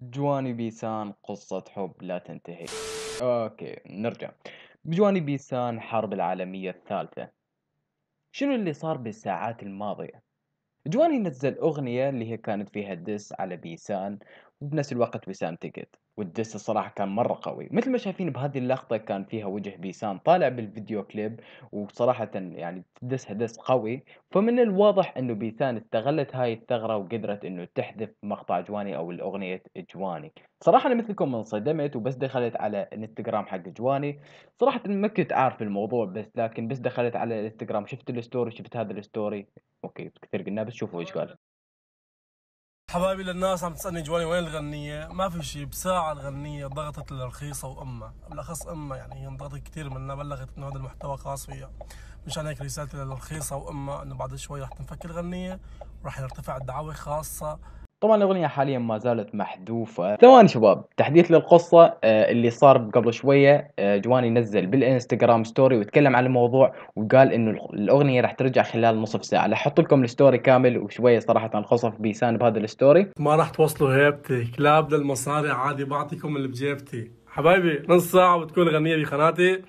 جواني بيسان قصة حب لا تنتهي أوكي نرجع بجواني بيسان حرب العالمية الثالثة شنو اللي صار بالساعات الماضية؟ جواني نزل أغنية اللي هي كانت فيها دس على بيسان بنفس الوقت وسام تقعد والدس الصراحه كان مره قوي مثل ما شايفين بهذه اللقطه كان فيها وجه بيسان طالع بالفيديو كليب وصراحه يعني دسها دس قوي فمن الواضح انه بيسان استغلت هاي الثغره وقدرت انه تحذف مقطع جواني او الاغنيه جواني صراحه انا مثلكم انصدمت وبس دخلت على الانستغرام حق جواني صراحه ما كنت عارف الموضوع بس لكن بس دخلت على الانستغرام شفت الستوري شفت هذا الستوري اوكي كثير قلنا بس شوفوا ايش قال حبايبي للناس عم تسالني جواني وين الغنيه؟ ما في شيء بساعه الغنيه ضغطت للرخيصه وامها، بالاخص امها يعني هي انضغطت كثير منها بلغت انه هذا المحتوى خاص فيها. مشان هيك رسالتي للرخيصه وامها انه بعد شوي رح تنفك الغنيه ورح يرتفع الدعاوى خاصه طبعا الاغنيه حاليا ما زالت محذوفه ثواني شباب تحديث للقصه آه، اللي صار قبل شويه آه، جواني نزل بالانستغرام ستوري وتكلم عن الموضوع وقال انه الاغنيه راح ترجع خلال نصف ساعه راح احط لكم الستوري كامل وشويه صراحه في بيسان بهذا الستوري ما راح توصلوا هيبتي كلاب للمصاري عادي بعطيكم اللي بجيبتي حبايبي نص ساعه بتكون غنيه بقناتي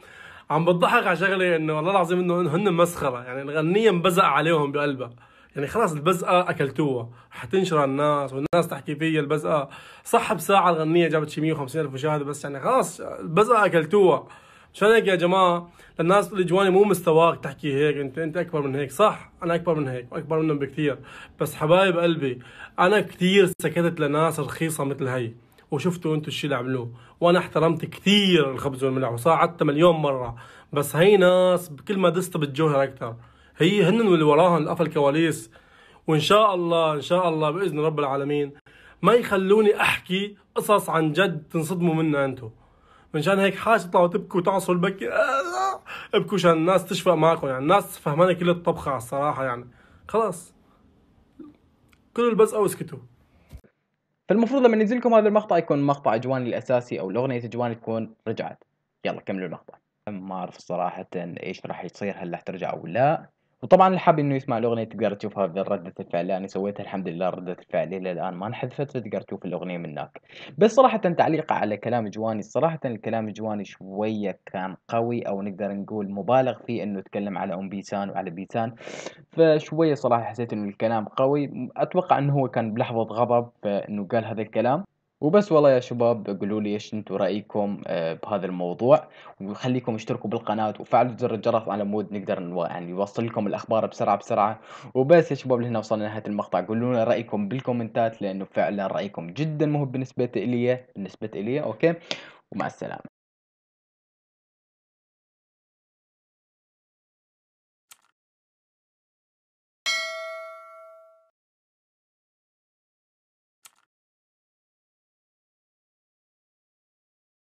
عم بتضحك على شغله انه والله العظيم انه هن مسخره يعني الغنيه مبزق عليهم بقلبها يعني خلاص البزقه اكلتوها رح الناس والناس تحكي فيا البزقه صح بساعه الغنيه جابت شي 150 الف مشاهده بس يعني خلاص البزقه اكلتوها مشان هيك يا جماعه الناس تقول جواني مو مستواك تحكي هيك انت انت اكبر من هيك صح انا اكبر من هيك واكبر منهم بكثير بس حبايب قلبي انا كثير سكتت لناس رخيصه مثل هي وشفتوا انتم الشيء اللي عملوه وانا احترمت كثير الخبز والملح وساعدتها مليون مره بس هي ناس كل ما دست بتجوهر اكثر هي هن واللي وراهن قفل الكواليس وان شاء الله ان شاء الله باذن رب العالمين ما يخلوني احكي قصص عن جد تنصدموا منها انتم منشان هيك حاجه تطلعوا تبكوا تعصوا البكي آه، ابكوا شان الناس تشفق معكم يعني الناس فهمانه كل الطبخه على الصراحه يعني خلاص كلوا البزقه واسكتوا فالمفروض لما ينزل لكم هذا المقطع يكون مقطع جواني الاساسي او الاغنيه جواني تكون رجعت يلا كملوا المقطع ما اعرف صراحه ايش راح يصير هل راح ترجع او لا وطبعا اللي حاب انه يسمع الاغنيه تقدر تشوفها في رده الفعل انا سويتها الحمد لله رده الفعل الى الان ما انحذفت فتقدر تشوف الاغنيه من هناك بس صراحه تعليق على كلام جواني صراحه الكلام جواني شويه كان قوي او نقدر نقول مبالغ فيه انه تكلم على ام بيسان وعلى بيسان فشويه صراحه حسيت انه الكلام قوي اتوقع انه هو كان بلحظه غضب انه قال هذا الكلام وبس والله يا شباب قولوا لي ايش انتم رايكم آه، بهذا الموضوع وخليكم اشتركوا بالقناه وفعلوا زر الجرس على مود نقدر يعني نوصل لكم الاخبار بسرعه بسرعه وبس يا شباب لهنا وصلنا لنهايه المقطع قولوا لنا رايكم بالكومنتات لانه فعلا رايكم جدا مهم بالنسبه لي بالنسبه لي اوكي ومع السلامه